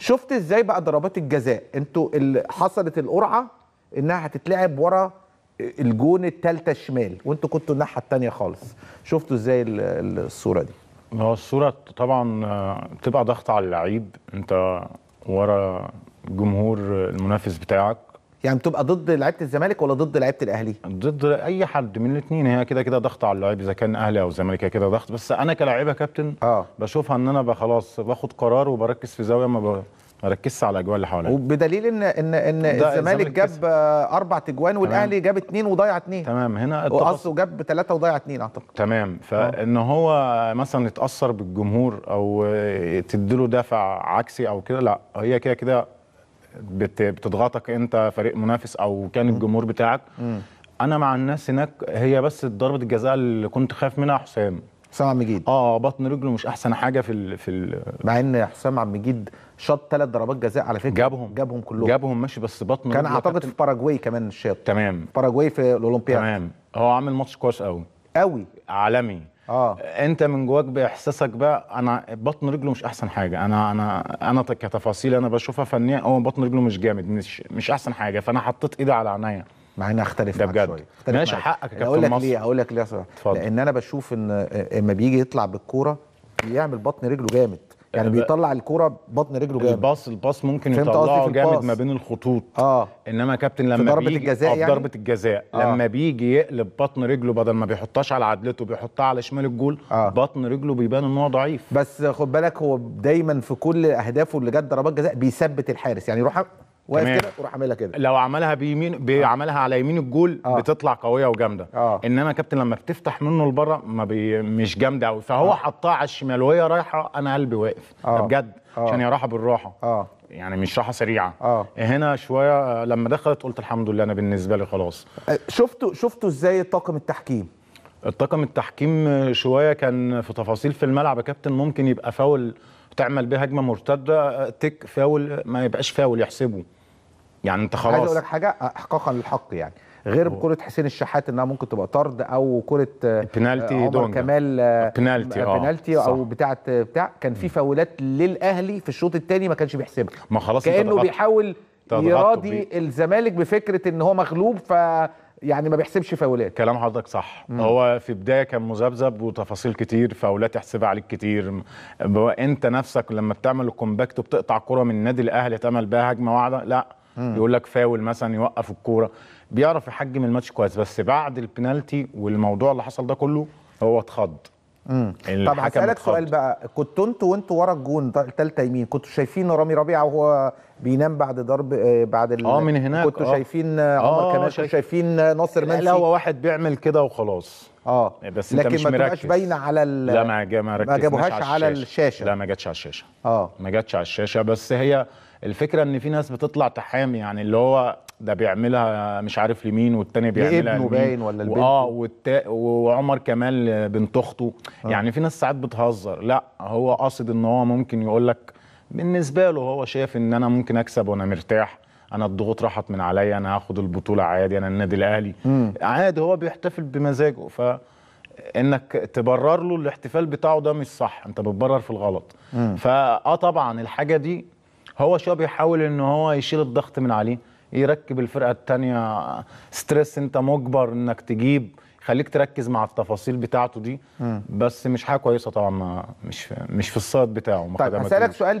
شفت ازاي بقى ضربات الجزاء انتوا اللي حصلت القرعه انها هتتلعب ورا الجون الثالثه الشمال وانتوا كنتوا الناحيه الثانيه خالص شفتوا ازاي الصوره دي هو الصوره طبعا آه، بتبقى ضغط على اللعيب انت ورا جمهور المنافس بتاعك يعني بتبقى ضد لعيبه الزمالك ولا ضد لعيبه الاهلي؟ ضد اي حد من الاثنين هي كده كده ضغط على اللعيب اذا كان اهلي او زمالك كده ضغط بس انا كلاعيبه كابتن آه. بشوفها ان انا خلاص باخد قرار وبركز في زاويه ما ركزش على الاجوان اللي حواليا وبدليل ان ان ان الزمالك جاب اربع تجوان والاهلي جاب اثنين وضيع اثنين تمام هنا اتقص جاب ثلاثه وضيع اثنين اعتقد تمام آه. فان هو مثلا يتاثر بالجمهور او تديله دافع عكسي او كده لا هي كده كده بتضغطك انت فريق منافس او كان الجمهور بتاعك انا مع الناس هناك هي بس ضربه الجزاء اللي كنت خايف منها حسام حسام عبد المجيد اه بطن رجله مش احسن حاجه في الـ في الـ مع ان حسام عبد المجيد شاط ثلاث ضربات جزاء على فكره جابهم جابهم كلهم جابهم ماشي بس بطن كان اعتقد في باراجواي كمان الشاط تمام باراجواي في الاولمبياد تمام هو عامل ماتش كويس قوي قوي عالمي اه انت من جواك باحساسك بقى انا بطن رجله مش احسن حاجه انا انا انا كتفاصيل انا بشوفها فنيا هو بطن رجله مش جامد مش مش احسن حاجه فانا حطيت ايدي على عينيا مع اني اختلف معاك شويه ماشي حقك يا كابتن اقول لك ليه اقول لك ليه اتفضل لان انا بشوف ان اما بيجي يطلع بالكوره بيعمل بطن رجله جامد يعني آه، بيطلع الكوره بطن رجله جامد الباص الباص ممكن يطلعه جامد ما بين الخطوط اه انما كابتن لما ضربه الجزاء آه، يعني ضربه الجزاء آه. لما بيجي يقلب بطن رجله بدل ما بيحطهاش على عدلته بيحطها على شمال الجول آه. بطن رجله بيبان ان هو ضعيف بس خد بالك هو دايما في كل اهدافه اللي جت ضربات جزاء بيثبت الحارس يعني يروح واقف كده وراح عاملها كده لو عملها بيمين بيعملها آه. على يمين الجول آه. بتطلع قويه وجامده آه. انما كابتن لما بتفتح منه لبره ما بي مش جامده قوي فهو آه. حطها على الشمال وهي رايحه انا قلبي واقف آه. بجد آه. عشان هي راحه بالراحه آه. يعني مش راحه سريعه آه. هنا شويه لما دخلت قلت الحمد لله انا بالنسبه لي خلاص آه، شفتوا شفتوا ازاي طاقم التحكيم الطاقم التحكيم شويه كان في تفاصيل في الملعب يا كابتن ممكن يبقى فاول تعمل بيه هجمه مرتده تك فاول ما يبقاش فاول يحسبه يعني انت خلاص عايز اقول لك حاجه احقاقا للحق يعني غير بكره حسين الشحات انها ممكن تبقى طرد او كره بنالتي آه، عمر كمال آه، بنالتي اه بنالتي او بتاعه بتاع كان في فاولات للاهلي في الشوط الثاني ما كانش بيحسبها ما خلاص كانه بيحاول يراضي الزمالك بفكره ان هو مغلوب ف يعني ما بيحسبش فاولات كلام حضرتك صح مم. هو في بدايه كان مذبذب وتفاصيل كتير فاولات يحسبها عليك كتير انت نفسك لما بتعمل الكومباكت وبتقطع كره من النادي الاهلي تعمل بها هجمه واحده لا يقول لك فاول مثلا يوقف الكوره بيعرف يحجم الماتش كويس بس بعد البنالتي والموضوع اللي حصل ده كله هو اتخض طب هسألك سؤال بقى كنتوا انتوا وانتوا ورا الجون الثالثه يمين كنتوا شايفين رامي ربيعه وهو بينام بعد ضرب آه، بعد اه من هناك كنتوا آه. شايفين عمر آه، كمال شايفين ناصر منسي لا هو واحد بيعمل كده وخلاص اه إيه، بس لكن مش ما تبقاش باينه على ال لا ما ما جابوهاش على, على الشاشه لا ما جاتش على الشاشه اه ما جاتش على الشاشه بس هي الفكره ان في ناس بتطلع تحامي يعني اللي هو ده بيعملها مش عارف لمين والتاني بيعملها لابنه باين ولا البنت اه وعمر كمال بنت اخته آه. يعني في ناس ساعات بتهزر لا هو قاصد ان هو ممكن يقول لك بالنسبه له هو شايف ان انا ممكن اكسب وانا مرتاح انا الضغوط راحت من عليا انا هاخد البطوله عادي انا النادي الاهلي عادي هو بيحتفل بمزاجه ف انك تبرر له الاحتفال بتاعه ده مش صح انت بتبرر في الغلط فاه طبعا الحاجه دي هو شويه بيحاول ان هو يشيل الضغط من عليه يركب الفرقه الثانيه ستريس انت مجبر انك تجيب خليك تركز مع التفاصيل بتاعته دي م. بس مش حاجه كويسه طبعا مش مش في الصاد بتاعه طيب هسالك سؤال